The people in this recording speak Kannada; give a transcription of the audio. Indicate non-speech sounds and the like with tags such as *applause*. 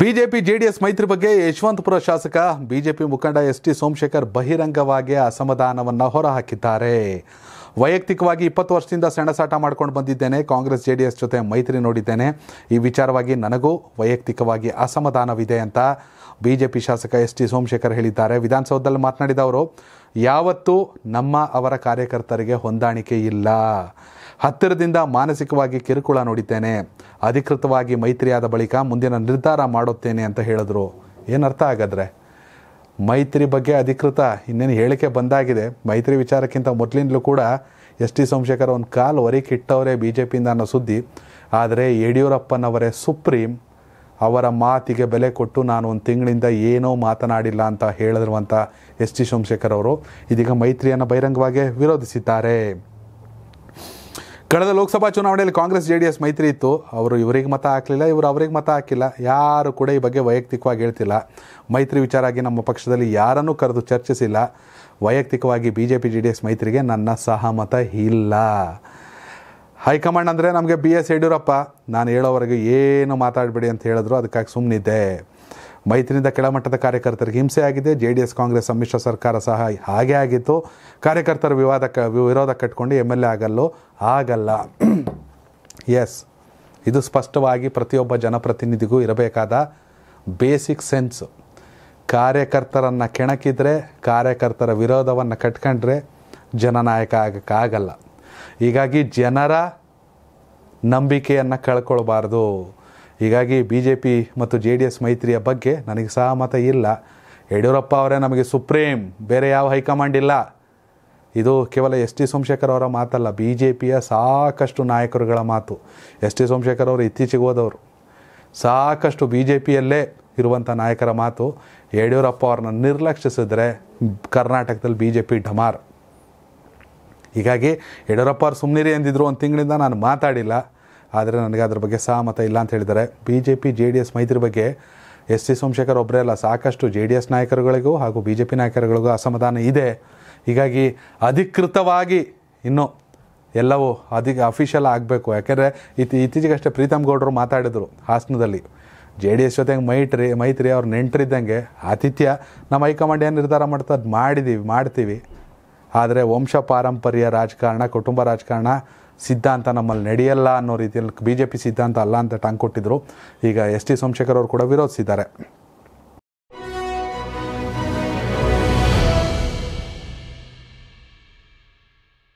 ಬಿಜೆಪಿ ಜೆಡಿಎಸ್ ಮೈತ್ರಿ ಬಗ್ಗೆ ಯಶವಂತಪುರ ಶಾಸಕ ಬಿಜೆಪಿ ಮುಖಂಡ ಎಸ್ ಟಿ ಸೋಮಶೇಖರ್ ಬಹಿರಂಗವಾಗಿ ಅಸಮಾಧಾನವನ್ನು ಹೊರಹಾಕಿದ್ದಾರೆ ವೈಯಕ್ತಿಕವಾಗಿ ಇಪ್ಪತ್ತು ವರ್ಷದಿಂದ ಸೆಣಸಾಟ ಮಾಡ್ಕೊಂಡು ಬಂದಿದ್ದೇನೆ ಕಾಂಗ್ರೆಸ್ ಜೆ ಜೊತೆ ಮೈತ್ರಿ ನೋಡಿದ್ದೇನೆ ಈ ವಿಚಾರವಾಗಿ ನನಗೂ ವೈಯಕ್ತಿಕವಾಗಿ ಅಸಮಾಧಾನವಿದೆ ಅಂತ ಬಿಜೆಪಿ ಶಾಸಕ ಎಸ್ ಟಿ ಸೋಮಶೇಖರ್ ಹೇಳಿದ್ದಾರೆ ವಿಧಾನಸೌಧದಲ್ಲಿ ಮಾತನಾಡಿದ ಅವರು ಯಾವತ್ತೂ ನಮ್ಮ ಅವರ ಕಾರ್ಯಕರ್ತರಿಗೆ ಹೊಂದಾಣಿಕೆ ಇಲ್ಲ ಹತ್ತಿರದಿಂದ ಮಾನಸಿಕವಾಗಿ ಕಿರುಕುಳ ನೋಡಿದ್ದೇನೆ ಅಧಿಕೃತವಾಗಿ ಮೈತ್ರಿಯಾದ ಬಳಿಕ ಮುಂದಿನ ನಿರ್ಧಾರ ಮಾಡುತ್ತೇನೆ ಅಂತ ಹೇಳಿದ್ರು ಏನು ಅರ್ಥ ಆಗದ್ರೆ ಮೈತ್ರಿ ಬಗ್ಗೆ ಅಧಿಕೃತ ಇನ್ನೇನು ಹೇಳಿಕೆ ಬಂದಾಗಿದೆ ಮೈತ್ರಿ ವಿಚಾರಕ್ಕಿಂತ ಮೊದಲಿಂದಲೂ ಕೂಡ ಎಸ್ ಟಿ ಸೋಮಶೇಖರ್ ಒಂದು ಕಾಲು ಹೊರಗಿಟ್ಟವರೇ ಬಿ ಜೆ ಪಿಯಿಂದ ಅನ್ನೋ ಸುದ್ದಿ ಆದರೆ ಯಡಿಯೂರಪ್ಪನವರೇ ಸುಪ್ರೀಂ ಅವರ ಮಾತಿಗೆ ಬೆಲೆ ಕೊಟ್ಟು ನಾನು ಒಂದು ತಿಂಗಳಿಂದ ಏನೋ ಮಾತನಾಡಿಲ್ಲ ಅಂತ ಹೇಳಿರುವಂಥ ಎಸ್ ಟಿ ಸೋಮಶೇಖರ್ ಅವರು ಇದೀಗ ಮೈತ್ರಿಯನ್ನು ಬಹಿರಂಗವಾಗಿ ವಿರೋಧಿಸಿದ್ದಾರೆ ಕಳೆದ ಲೋಕಸಭಾ ಚುನಾವಣೆಯಲ್ಲಿ ಕಾಂಗ್ರೆಸ್ ಜೆ ಡಿ ಎಸ್ ಮೈತ್ರಿ ಇತ್ತು ಅವರು ಇವರಿಗೆ ಮತ ಹಾಕಲಿಲ್ಲ ಇವರು ಅವರಿಗೆ ಮತ ಹಾಕಿಲ್ಲ ಯಾರು ಕೂಡ ಈ ಬಗ್ಗೆ ವೈಯಕ್ತಿಕವಾಗಿ ಹೇಳ್ತಿಲ್ಲ ಮೈತ್ರಿ ವಿಚಾರ ನಮ್ಮ ಪಕ್ಷದಲ್ಲಿ ಯಾರನ್ನೂ ಕರೆದು ಚರ್ಚಿಸಿಲ್ಲ ವೈಯಕ್ತಿಕವಾಗಿ B J P J D S ಮೈತ್ರಿಗೆ ನನ್ನ ಸಹಮತ ಇಲ್ಲ ಹೈಕಮಾಂಡ್ ಅಂದರೆ ನಮಗೆ ಬಿ ಎಸ್ ಯಡಿಯೂರಪ್ಪ ನಾನು ಹೇಳೋವರೆಗೂ ಏನು ಮಾತಾಡಬೇಡಿ ಅಂತ ಹೇಳಿದ್ರು ಅದಕ್ಕಾಗಿ ಸುಮ್ಮನಿದ್ದೆ ಮೈತ್ರಿಯಿಂದ ಕೆಳಮಟ್ಟದ ಕಾರ್ಯಕರ್ತರಿಗೆ ಹಿಂಸೆ ಆಗಿದೆ ಜೆ ಡಿ ಎಸ್ ಕಾಂಗ್ರೆಸ್ ಸಮ್ಮಿಶ್ರ ಸರ್ಕಾರ ಸಹ ಹಾಗೆ ಆಗಿತ್ತು ಕಾರ್ಯಕರ್ತರ ವಿವಾದ ಕ ವಿರೋಧ ಕಟ್ಕೊಂಡು ಎಮ್ ಎಲ್ ಎ ಆಗಲ್ಲ ಆಗಲ್ಲ *clears throat* ಎಸ್ ಇದು ಸ್ಪಷ್ಟವಾಗಿ ಪ್ರತಿಯೊಬ್ಬ ಜನಪ್ರತಿನಿಧಿಗೂ ಇರಬೇಕಾದ ಬೇಸಿಕ್ ಸೆನ್ಸ್ ಕಾರ್ಯಕರ್ತರನ್ನು ಕೆಣಕಿದರೆ ಕಾರ್ಯಕರ್ತರ ವಿರೋಧವನ್ನು ಕಟ್ಕೊಂಡ್ರೆ ಜನನಾಯಕ ಆಗಕ್ಕಾಗಲ್ಲ ಹೀಗಾಗಿ ಜನರ ನಂಬಿಕೆಯನ್ನು ಕಳ್ಕೊಳ್ಬಾರ್ದು ಹೀಗಾಗಿ ಬಿ ಜೆ ಪಿ ಮತ್ತು ಜೆ ಡಿ ಎಸ್ ಮೈತ್ರಿಯ ಬಗ್ಗೆ ನನಗೆ ಸಹಮತ ಇಲ್ಲ ಯಡಿಯೂರಪ್ಪ ಅವರೇ ನಮಗೆ ಸುಪ್ರೀಂ ಬೇರೆ ಯಾವ ಹೈಕಮಾಂಡ್ ಇಲ್ಲ ಇದು ಕೇವಲ ಎಸ್ ಟಿ ಸೋಮಶೇಖರ್ ಅವರ ಮಾತಲ್ಲ ಬಿ ಜೆ ಪಿಯ ಸಾಕಷ್ಟು ನಾಯಕರುಗಳ ಮಾತು ಎಸ್ ಟಿ ಸೋಮಶೇಖರ್ ಅವರು ಇತ್ತೀಚೆಗೆ ಹೋದವರು ಸಾಕಷ್ಟು ಬಿ ಜೆ ಪಿಯಲ್ಲೇ ಇರುವಂಥ ನಾಯಕರ ಮಾತು ಯಡಿಯೂರಪ್ಪ ಅವ್ರನ್ನ ನಿರ್ಲಕ್ಷಿಸಿದ್ರೆ ಕರ್ನಾಟಕದಲ್ಲಿ ಬಿ ಜೆ ಪಿ ಢಮಾರ್ ಹೀಗಾಗಿ ಯಡಿಯೂರಪ್ಪ ಅವ್ರು ಸುಮ್ಮನಿರಿ ಎಂದಿದ್ರು ಒಂದು ತಿಂಗಳಿಂದ ನಾನು ಮಾತಾಡಿಲ್ಲ ಆದರೆ ನನಗೆ ಅದ್ರ ಬಗ್ಗೆ ಸಹಮತ ಇಲ್ಲ ಅಂತ ಹೇಳಿದ್ದಾರೆ B J P J D S ಮೈತ್ರಿ ಬಗ್ಗೆ ಎಸ್ ಸಿ ಸೋಮಶೇಖರ್ ಒಬ್ಬರೇ ಅಲ್ಲ ಸಾಕಷ್ಟು ಜೆ ಡಿ ಎಸ್ ನಾಯಕರುಗಳಿಗೂ ಹಾಗೂ ಬಿ ಜೆ ಪಿ ನಾಯಕರುಗಳಿಗೂ ಅಸಮಾಧಾನ ಇದೆ ಹೀಗಾಗಿ ಅಧಿಕೃತವಾಗಿ ಇನ್ನೂ ಎಲ್ಲವೂ ಅಧಿಕ ಅಫಿಷಿಯಲ್ ಆಗಬೇಕು ಯಾಕೆಂದರೆ ಇತಿ ಇತ್ತೀಚೆಗಷ್ಟೇ ಪ್ರೀತಮ್ ಗೌಡರು ಮಾತಾಡಿದರು ಹಾಸನದಲ್ಲಿ ಜೆ ಡಿ ಎಸ್ ಜೊತೆಗೆ ಮೈತ್ರಿ ಮೈತ್ರಿ ಅವ್ರು ನೆಂಟರಿದ್ದಂಗೆ ಆತಿಥ್ಯ ನಮ್ಮ ಹೈಕಮಾಂಡ್ ಏನು ನಿರ್ಧಾರ ಮಾಡ್ತಾ ಅದು ಮಾಡಿದ್ದೀವಿ ಮಾಡ್ತೀವಿ ಆದರೆ ವಂಶ ಪಾರಂಪರ್ಯ ರಾಜಕಾರಣ ಕುಟುಂಬ ರಾಜಕಾರಣ ಸಿದ್ಧಾಂತ ನಮ್ಮಲ್ಲಿ ನಡೆಯಲ್ಲ ಅನ್ನೋ ರೀತಿಯಲ್ಲಿ ಬಿ ಜೆ ಪಿ ಸಿದ್ಧಾಂತ ಅಲ್ಲ ಅಂತ ಟಾಂಗ್ ಕೊಟ್ಟಿದ್ದರು ಈಗ ಎಸ್ ಟಿ ಸೋಮಶೇಖರ್ ಅವರು ಕೂಡ ವಿರೋಧಿಸಿದ್ದಾರೆ